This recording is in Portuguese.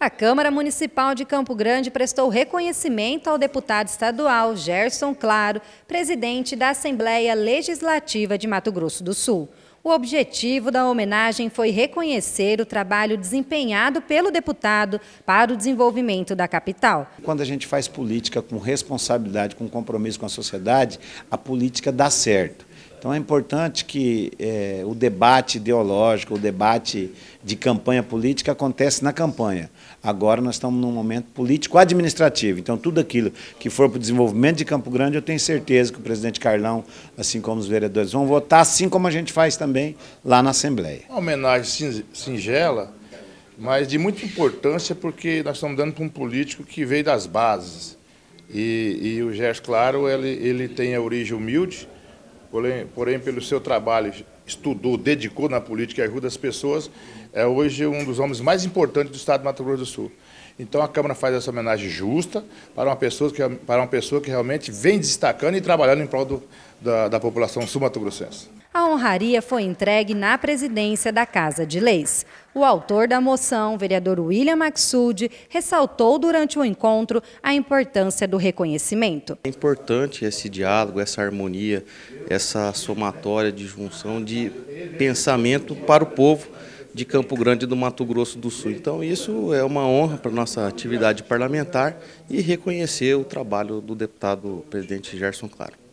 A Câmara Municipal de Campo Grande prestou reconhecimento ao deputado estadual Gerson Claro, presidente da Assembleia Legislativa de Mato Grosso do Sul. O objetivo da homenagem foi reconhecer o trabalho desempenhado pelo deputado para o desenvolvimento da capital. Quando a gente faz política com responsabilidade, com compromisso com a sociedade, a política dá certo. Então é importante que é, o debate ideológico, o debate de campanha política acontece na campanha. Agora nós estamos num momento político-administrativo. Então tudo aquilo que for para o desenvolvimento de Campo Grande, eu tenho certeza que o presidente Carlão, assim como os vereadores, vão votar, assim como a gente faz também lá na Assembleia. Uma homenagem singela, mas de muita importância, porque nós estamos dando para um político que veio das bases. E, e o Gerson Claro, ele, ele tem a origem humilde, porém, porém, pelo seu trabalho, estudou, dedicou na política e ajuda as pessoas, é hoje um dos homens mais importantes do Estado do Mato Grosso do Sul. Então a Câmara faz essa homenagem justa para uma pessoa que, para uma pessoa que realmente vem destacando e trabalhando em prol do, da, da população sul-mato-grossense a honraria foi entregue na presidência da Casa de Leis. O autor da moção, vereador William Maxud, ressaltou durante o encontro a importância do reconhecimento. É importante esse diálogo, essa harmonia, essa somatória de junção de pensamento para o povo de Campo Grande do Mato Grosso do Sul. Então isso é uma honra para a nossa atividade parlamentar e reconhecer o trabalho do deputado presidente Gerson Claro.